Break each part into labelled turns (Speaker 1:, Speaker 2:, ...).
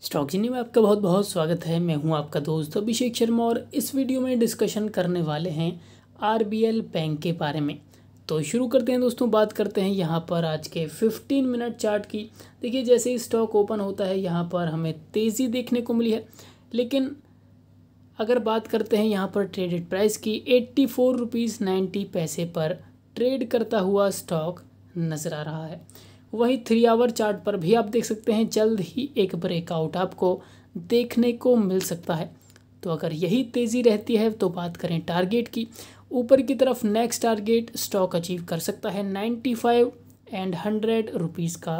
Speaker 1: stock स्टॉकजिनी में आपका बहुत बहुत स्वागत है मैं हूं आपका दोस्त अभिषेक शर्मा और इस वीडियो में डिस्कशन करने वाले हैं आरबीएल बैंक के बारे में तो शुरू करते हैं दोस्तों बात करते हैं यहाँ पर आज के 15 मिनट चार्ट की देखिए जैसे ही स्टॉक ओपन होता है यहाँ पर हमें तेज़ी देखने को मिली है लेकिन अगर बात करते हैं यहाँ पर ट्रेडेड प्राइस की एट्टी फोर रुपीज़ नाइन्टी पैसे पर ट्रेड करता हुआ स्टॉक नज़र आ रहा है वही थ्री आवर चार्ट पर भी आप देख सकते हैं जल्द ही एक ब्रेकआउट आपको देखने को मिल सकता है तो अगर यही तेज़ी रहती है तो बात करें टारगेट की ऊपर की तरफ नेक्स्ट टारगेट स्टॉक अचीव कर सकता है ninety five and hundred rupees का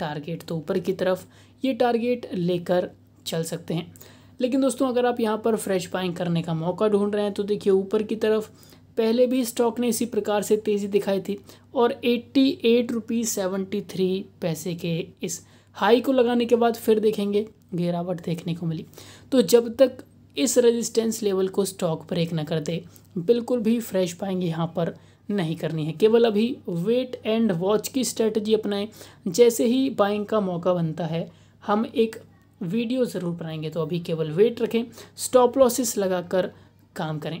Speaker 1: टारगेट तो ऊपर की तरफ ये टारगेट लेकर चल सकते हैं लेकिन दोस्तों अगर आप यहाँ पर फ्रेश बाइंग करने का मौका ढूंढ रहे हैं तो देखिए ऊपर की तरफ पहले भी स्टॉक ने इसी प्रकार से तेज़ी दिखाई थी और eighty eight rupees seventy three पैसे के इस हाई को लगाने के बाद फिर देखेंगे गिरावट देखने को मिली तो जब तक इस रेजिस्टेंस लेवल को स्टॉक ब्रेक ना कर दे बिल्कुल भी फ्रेश पाएंगे यहाँ पर नहीं करनी है केवल अभी वेट एंड वॉच की स्ट्रेटजी अपनाएं जैसे ही बाइंग का मौका बनता है हम एक वीडियो ज़रूर बनाएंगे तो अभी केवल वेट रखें स्टॉप लॉसेस लगाकर काम करें